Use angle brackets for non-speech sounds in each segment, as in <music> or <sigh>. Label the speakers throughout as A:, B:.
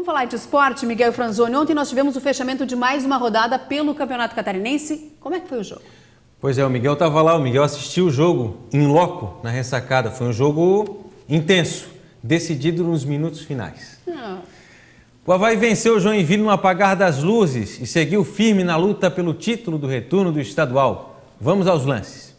A: Vamos falar de esporte, Miguel Franzoni. Ontem nós tivemos o fechamento de mais uma rodada pelo Campeonato
B: Catarinense. Como é que foi o jogo?
A: Pois é, o Miguel estava lá, o Miguel assistiu o jogo em loco na ressacada. Foi um jogo intenso, decidido nos minutos finais. Ah. O Havaí venceu o Joinville no apagar das luzes e seguiu firme na luta pelo título do retorno do estadual. Vamos aos lances.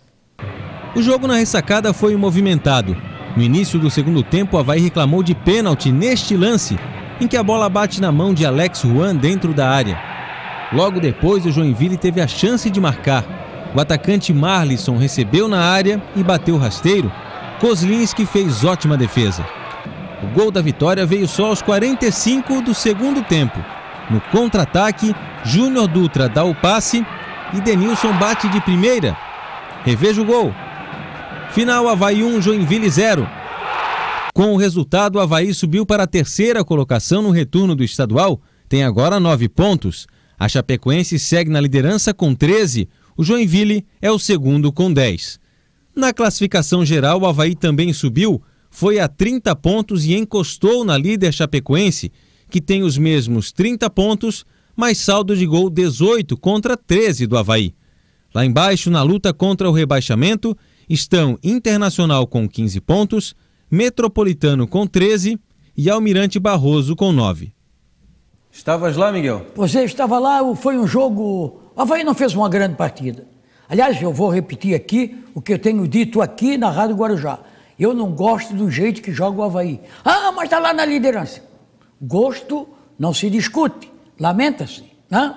A: O jogo na ressacada foi movimentado. No início do segundo tempo, o Havaí reclamou de pênalti neste lance, em que a bola bate na mão de Alex Juan dentro da área. Logo depois, o Joinville teve a chance de marcar. O atacante Marlisson recebeu na área e bateu rasteiro. Kozlinski fez ótima defesa. O gol da vitória veio só aos 45 do segundo tempo. No contra-ataque, Júnior Dutra dá o passe e Denilson bate de primeira. Reveja o gol. Final Havaí 1, Joinville 0. Com o resultado, o Havaí subiu para a terceira colocação no retorno do estadual, tem agora nove pontos. A Chapecoense segue na liderança com 13, o Joinville é o segundo com 10. Na classificação geral, o Havaí também subiu, foi a 30 pontos e encostou na líder Chapecoense, que tem os mesmos 30 pontos, mais saldo de gol 18 contra 13 do Havaí. Lá embaixo, na luta contra o rebaixamento, estão Internacional com 15 pontos, Metropolitano com 13 e Almirante Barroso com 9. Estavas lá, Miguel?
B: Pois é, estava lá, foi um jogo. O ah, Havaí não fez uma grande partida. Aliás, eu vou repetir aqui o que eu tenho dito aqui na Rádio Guarujá. Eu não gosto do jeito que joga o Havaí. Ah, mas está lá na liderança. Gosto não se discute, lamenta-se. Né?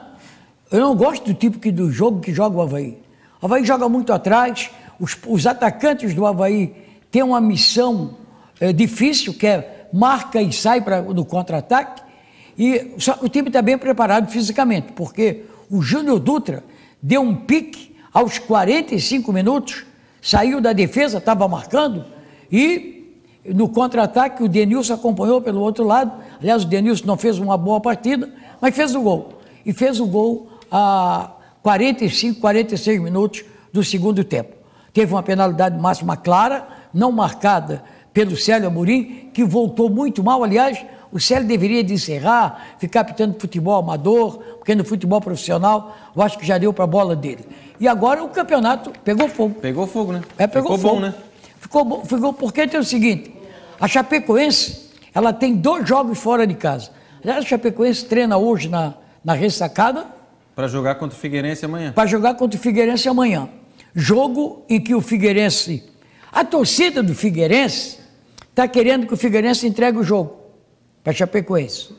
B: Eu não gosto do tipo que, do jogo que joga o Havaí. O Havaí joga muito atrás, os, os atacantes do Havaí têm uma missão é, difícil, que é marca e sai pra, no contra-ataque. E só que o time está bem preparado fisicamente, porque o Júnior Dutra deu um pique aos 45 minutos, saiu da defesa, estava marcando, e no contra-ataque o Denilson acompanhou pelo outro lado. Aliás, o Denilson não fez uma boa partida, mas fez o gol. E fez o gol a 45, 46 minutos do segundo tempo. Teve uma penalidade máxima clara, não marcada pelo Célio Amorim, que voltou muito mal. Aliás, o Célio deveria encerrar, ficar pitando futebol amador, porque no futebol profissional eu acho que já deu para a bola dele. E agora o campeonato pegou fogo. Pegou fogo, né? É, pegou ficou fogo. bom, né? Ficou bom, ficou, porque tem o seguinte, a Chapecoense, ela tem dois jogos fora de casa. A Chapecoense treina hoje na, na ressacada.
A: Para jogar contra o Figueirense amanhã.
B: Para jogar contra o Figueirense amanhã. Jogo em que o Figueirense... A torcida do Figueirense está querendo que o Figueirense entregue o jogo para Chapecoense.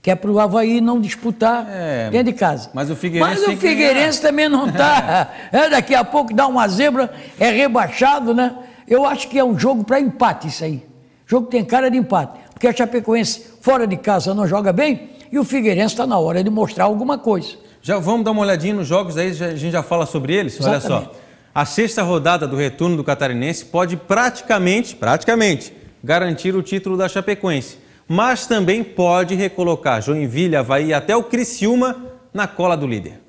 B: Que é para o Havaí não disputar é, dentro de casa.
A: Mas o Figueirense, mas o Figueirense
B: também não está. <laughs> é, daqui a pouco dá uma zebra, é rebaixado, né? Eu acho que é um jogo para empate isso aí. O jogo tem cara de empate. Porque a Chapecoense fora de casa não joga bem e o Figueirense está na hora de mostrar alguma coisa.
A: Já vamos dar uma olhadinha nos jogos aí, a gente já fala sobre eles. Exatamente. Olha só. A sexta rodada do retorno do Catarinense pode praticamente, praticamente, garantir o título da Chapecoense, mas também pode recolocar Joinville, Havaí até o Criciúma na cola do líder.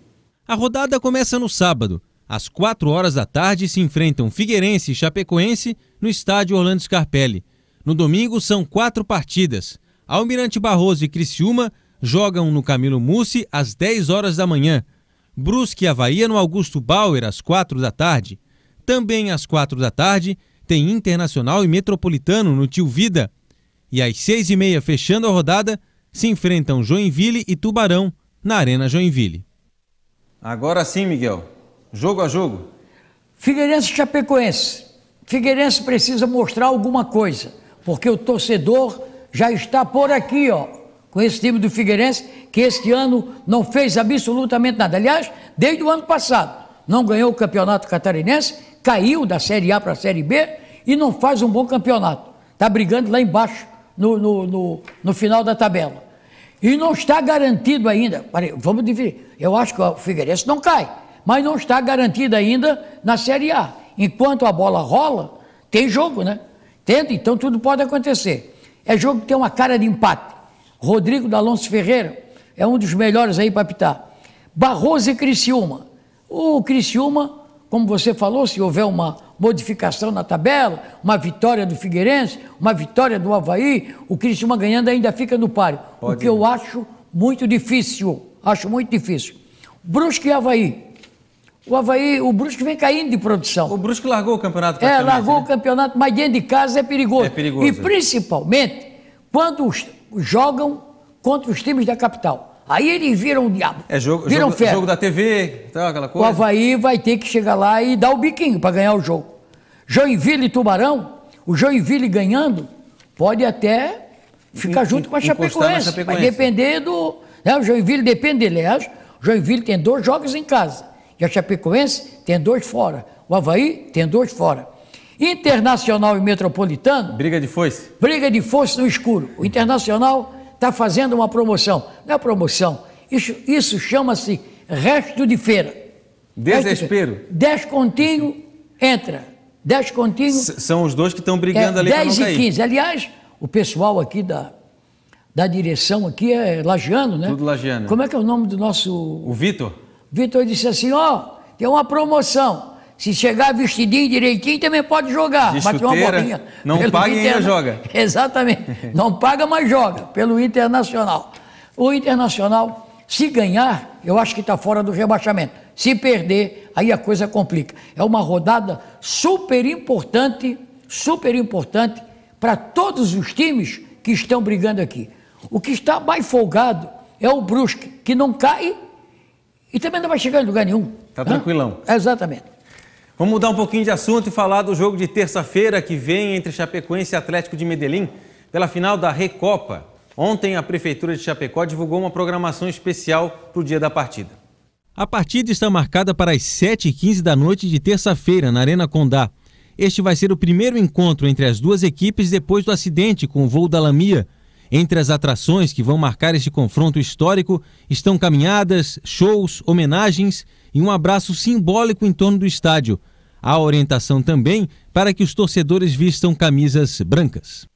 A: A rodada começa no sábado. Às 4 horas da tarde se enfrentam Figueirense e Chapecoense no estádio Orlando Scarpelli. No domingo são quatro partidas. Almirante Barroso e Criciúma jogam no Camilo Mussi às 10 horas da manhã. Brusque e Havaí no Augusto Bauer às 4 da tarde. Também às 4 da tarde tem Internacional e Metropolitano no Tio Vida. E às seis e meia, fechando a rodada, se enfrentam Joinville e Tubarão na Arena Joinville. Agora sim,
B: Miguel. Jogo a jogo. Figueirense Chapecoense. Figueirense precisa mostrar alguma coisa, porque o torcedor já está por aqui, ó, com esse time do Figueirense, que este ano não fez absolutamente nada. Aliás, desde o ano passado, não ganhou o Campeonato Catarinense, caiu da Série A para a Série B e não faz um bom campeonato. Está brigando lá embaixo no, no, no, no, final da tabela. E não está garantido ainda. vamos dividir. Eu acho que o Figueirense não cai, mas não está garantido ainda na Série A. Enquanto a bola rola, tem jogo, né? Entende? Então tudo pode acontecer. É jogo que tem uma cara de empate. Rodrigo D'Alonso Ferreira é um dos melhores aí para pitar. Barroso e Criciúma. O Criciúma, como você falou, se houver uma, modificação na tabela, uma vitória do Figueirense, uma vitória do Havaí, o cristiano ganhando ainda fica no páreo. Pode o que ir. eu acho muito difícil. Acho muito difícil. Brusque e Havaí. O Havaí, o Brusque vem caindo de produção. O Brusque largou o campeonato. É, largou né? o campeonato, mas dentro de casa é perigoso. É perigoso. E principalmente quando os, jogam contra os times da capital. Aí eles viram o diabo.
A: É jogo, viram jogo, jogo da TV, tal, tá, aquela coisa. O
B: Havaí vai ter que chegar lá e dar o biquinho para ganhar o jogo. Joinville e Tubarão, o Joinville ganhando, pode até ficar junto com a Chapecoense. Chapecoense. Vai depender do. Né, o Joinville depende dele. Aliás, o Joinville tem dois jogos em casa. E a Chapecoense tem dois fora. O Havaí tem dois fora. Internacional e Metropolitano. Briga de foice. Briga de foice no escuro. O Internacional está fazendo uma promoção. Não é promoção, isso, isso chama-se resto de feira. Desespero. dez Descontinho entra. dez S são os dois que estão brigando é, ali 10 e 15. Aliás, o pessoal aqui da, da direção aqui é lagiano, né? Tudo lagiano. Como é que é o nome do nosso. O Vitor. Vitor disse assim: ó, oh, tem uma promoção. Se chegar vestidinho direitinho, também pode jogar. De chuteira, uma bolinha. Não paga interna... e ainda joga. <laughs> Exatamente. Não paga, mas joga. Pelo Internacional. O Internacional, se ganhar, eu acho que está fora do rebaixamento. Se perder, aí a coisa complica. É uma rodada super importante, super importante para todos os times que estão brigando aqui. O que está mais folgado é o Brusque, que não cai e também não vai chegar em lugar nenhum.
A: Está tranquilão. Exatamente. Vamos mudar um pouquinho de assunto e falar do jogo de terça-feira que vem entre Chapecoense e Atlético de Medellín pela final da Recopa. Ontem, a Prefeitura de Chapecó divulgou uma programação especial para o dia da partida. A partida está marcada para as 7h15 da noite de terça-feira, na Arena Condá. Este vai ser o primeiro encontro entre as duas equipes depois do acidente com o voo da Lamia. Entre as atrações que vão marcar este confronto histórico estão caminhadas, shows, homenagens e um abraço simbólico em torno do estádio. Há orientação também para que os torcedores vistam camisas brancas.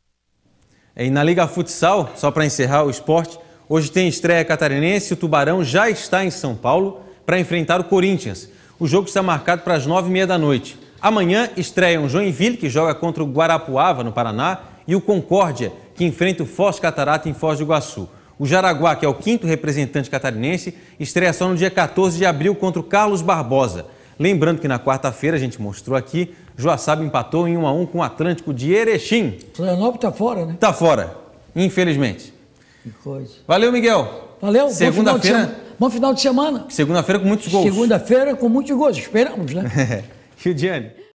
A: E na Liga Futsal, só para encerrar o esporte, hoje tem estreia catarinense. O Tubarão já está em São Paulo para enfrentar o Corinthians. O jogo está marcado para as nove e meia da noite. Amanhã estreiam Joinville, que joga contra o Guarapuava, no Paraná, e o Concórdia, que enfrenta o Foz Catarata em Foz do Iguaçu. O Jaraguá, que é o quinto representante catarinense, estreia só no dia 14 de abril contra o Carlos Barbosa. Lembrando que na quarta-feira a gente mostrou aqui, Joaçaba empatou em 1 a 1 com o Atlântico de Erechim. Florianópolis está fora, né? Está fora, infelizmente.
B: Que coisa. Valeu, Miguel. Valeu. Segunda-feira. Bom final de semana.
A: Segunda-feira com muitos gols.
B: Segunda-feira com muitos gols, esperamos, né? É. <laughs> Rio Diane.